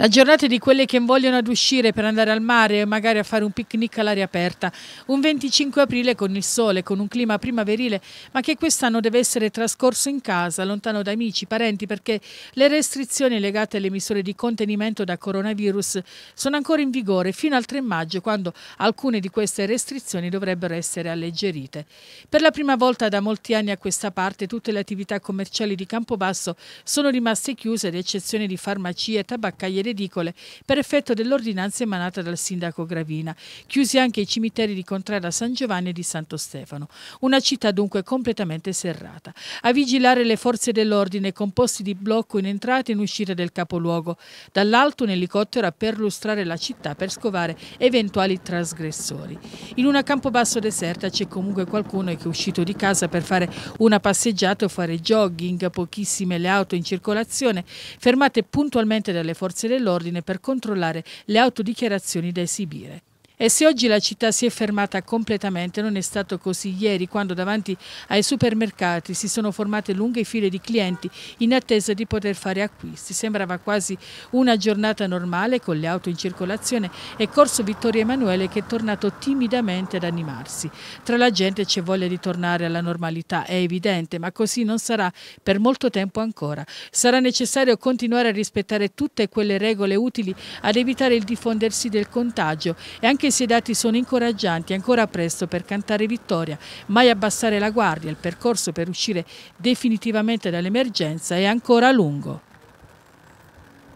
La giornata di quelle che vogliono ad uscire per andare al mare e magari a fare un picnic all'aria aperta. Un 25 aprile con il sole, con un clima primaverile, ma che quest'anno deve essere trascorso in casa, lontano da amici, parenti, perché le restrizioni legate alle misure di contenimento da coronavirus sono ancora in vigore fino al 3 maggio, quando alcune di queste restrizioni dovrebbero essere alleggerite. Per la prima volta da molti anni a questa parte tutte le attività commerciali di Campobasso sono rimaste chiuse ad eccezione di farmacie, tabaccaierie delle edicole per effetto dell'ordinanza emanata dal sindaco Gravina. Chiusi anche i cimiteri di Contrada San Giovanni e di Santo Stefano. Una città dunque completamente serrata. A vigilare le forze dell'ordine composti di blocco in entrata e in uscita del capoluogo. Dall'alto un elicottero a perlustrare la città per scovare eventuali trasgressori. In una campobasso deserta c'è comunque qualcuno che è uscito di casa per fare una passeggiata o fare jogging, pochissime le auto in circolazione, fermate puntualmente dalle forze dell'ordine dell'ordine per controllare le autodichiarazioni da esibire. E se oggi la città si è fermata completamente, non è stato così ieri, quando davanti ai supermercati si sono formate lunghe file di clienti in attesa di poter fare acquisti. Sembrava quasi una giornata normale con le auto in circolazione e Corso Vittorio Emanuele che è tornato timidamente ad animarsi. Tra la gente c'è voglia di tornare alla normalità, è evidente, ma così non sarà per molto tempo ancora. Sarà necessario continuare a rispettare tutte quelle regole utili ad evitare il diffondersi del contagio e anche anche se i dati sono incoraggianti, è ancora presto per cantare vittoria, mai abbassare la guardia, il percorso per uscire definitivamente dall'emergenza è ancora lungo.